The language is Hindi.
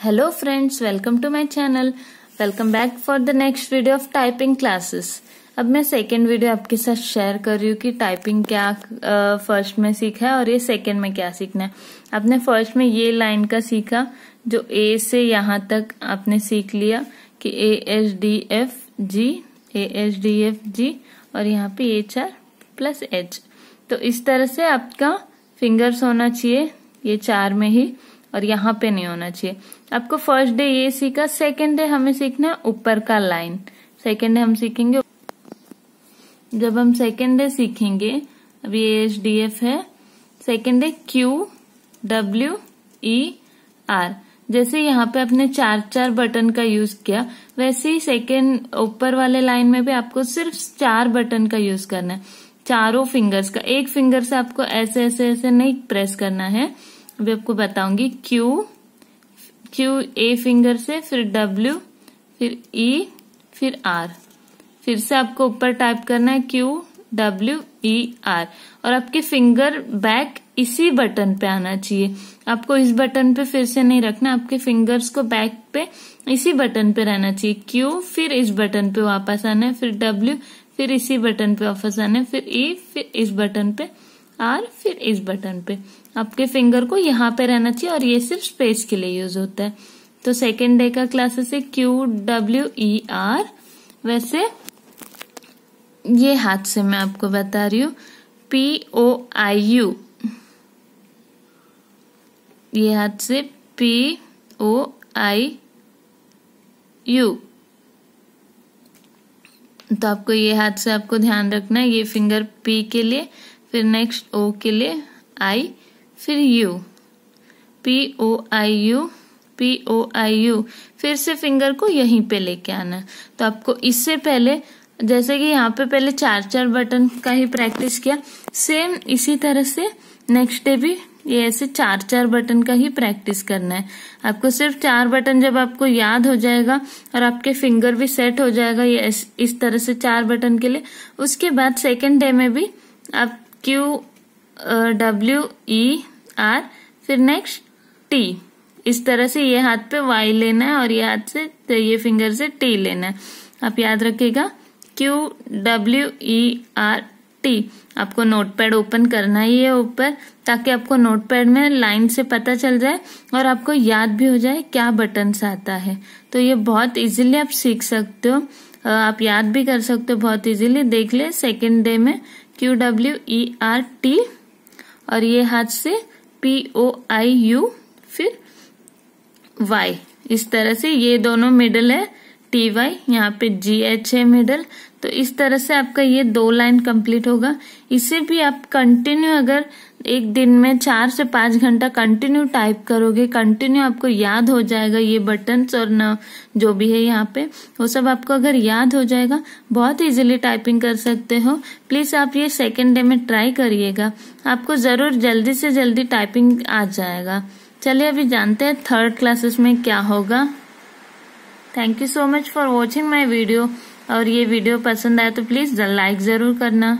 Hello friends, welcome to my channel. Welcome back for the next video of typing classes. अब मैं सेकेंड वीडियो आपके साथ शेयर कर रही हूँ कि टाइपिंग क्या फर्स्ट में सीखा है और ये सेकेंड में क्या सीखना है आपने फर्स्ट में ये लाइन का सीखा जो ए से यहाँ तक आपने सीख लिया कि A H D F G A H D F G और यहाँ पे एच आर प्लस एच तो इस तरह से आपका फिंगर्स होना चाहिए ये चार में ही और यहाँ पे नहीं होना चाहिए आपको फर्स्ट डे ये सीखा सेकेंड डे हमें सीखना है ऊपर का लाइन सेकेंड डे हम सीखेंगे जब हम सेकेंड डे सीखेंगे अभी एच डी एफ है second day Q W E R जैसे यहाँ पे आपने चार चार बटन का यूज किया वैसे ही सेकेंड ऊपर वाले लाइन में भी आपको सिर्फ चार बटन का यूज करना है चारों फिंगर्स का एक फिंगर से आपको ऐसे ऐसे ऐसे नहीं प्रेस करना है अभी आपको बताऊंगी क्यू क्यू ए फिंगर से फिर डब्ल्यू फिर ई e, फिर आर फिर से आपको ऊपर टाइप करना है क्यू डब्ल्यू ई आर और आपके फिंगर बैक इसी बटन पे आना चाहिए आपको इस बटन पे फिर से नहीं रखना आपके फिंगर्स को बैक पे इसी बटन पे रहना चाहिए क्यू फिर इस बटन पे वापस आना है फिर डब्ल्यू फिर इसी बटन पे वापस आना है फिर ई e, फिर इस बटन पे और फिर इस बटन पे आपके फिंगर को यहाँ पे रहना चाहिए और ये सिर्फ स्पेस के लिए यूज होता है तो सेकेंड डे का क्लासेस है क्यू डब्ल्यू ई आर वैसे ये हाथ से मैं आपको बता रही हूँ पी ओ आई यू ये हाथ से पी ओ आई यू तो आपको ये हाथ से आपको ध्यान रखना है ये फिंगर पी के लिए फिर नेक्स्ट ओ के लिए आई फिर U P O I U P O I U फिर से फिंगर को यहीं पे लेके आना है तो आपको इससे पहले जैसे कि यहाँ पे पहले चार चार बटन का ही प्रैक्टिस किया सेम इसी तरह से नेक्स्ट डे भी ये ऐसे चार चार बटन का ही प्रैक्टिस करना है आपको सिर्फ चार बटन जब आपको याद हो जाएगा और आपके फिंगर भी सेट हो जाएगा ये इस तरह से चार बटन के लिए उसके बाद सेकेंड डे में भी आप Q W uh, E R फिर नेक्स्ट टी इस तरह से ये हाथ पे वाई लेना है और ये हाथ से तो ये फिंगर से टी लेना है आप याद रखिएगा Q W E R T आपको नोटपैड ओपन करना ही है ऊपर ताकि आपको नोटपैड में लाइन से पता चल जाए और आपको याद भी हो जाए क्या बटन आता है तो ये बहुत इजीली आप सीख सकते हो आप याद भी कर सकते हो बहुत इजीली देख ले सेकेंड डे में Q W E R T और ये हाथ से पी ओ आई यू फिर वाई इस तरह से ये दोनों मिडल है टी वाई यहाँ पे जी एच है मिडल तो इस तरह से आपका ये दो लाइन कंप्लीट होगा इसे भी आप कंटिन्यू अगर एक दिन में चार से पांच घंटा कंटिन्यू टाइप करोगे कंटिन्यू आपको याद हो जाएगा ये बटन्स और न जो भी है यहाँ पे वो सब आपको अगर याद हो जाएगा बहुत इजीली टाइपिंग कर सकते हो प्लीज़ आप ये सेकेंड डे में ट्राई करिएगा आपको ज़रूर जल्दी से जल्दी टाइपिंग आ जाएगा चलिए अभी जानते हैं थर्ड क्लासेस में क्या होगा thank you so much for watching my video और ये वीडियो पसंद आए तो प्लीज़ लाइक ज़रूर करना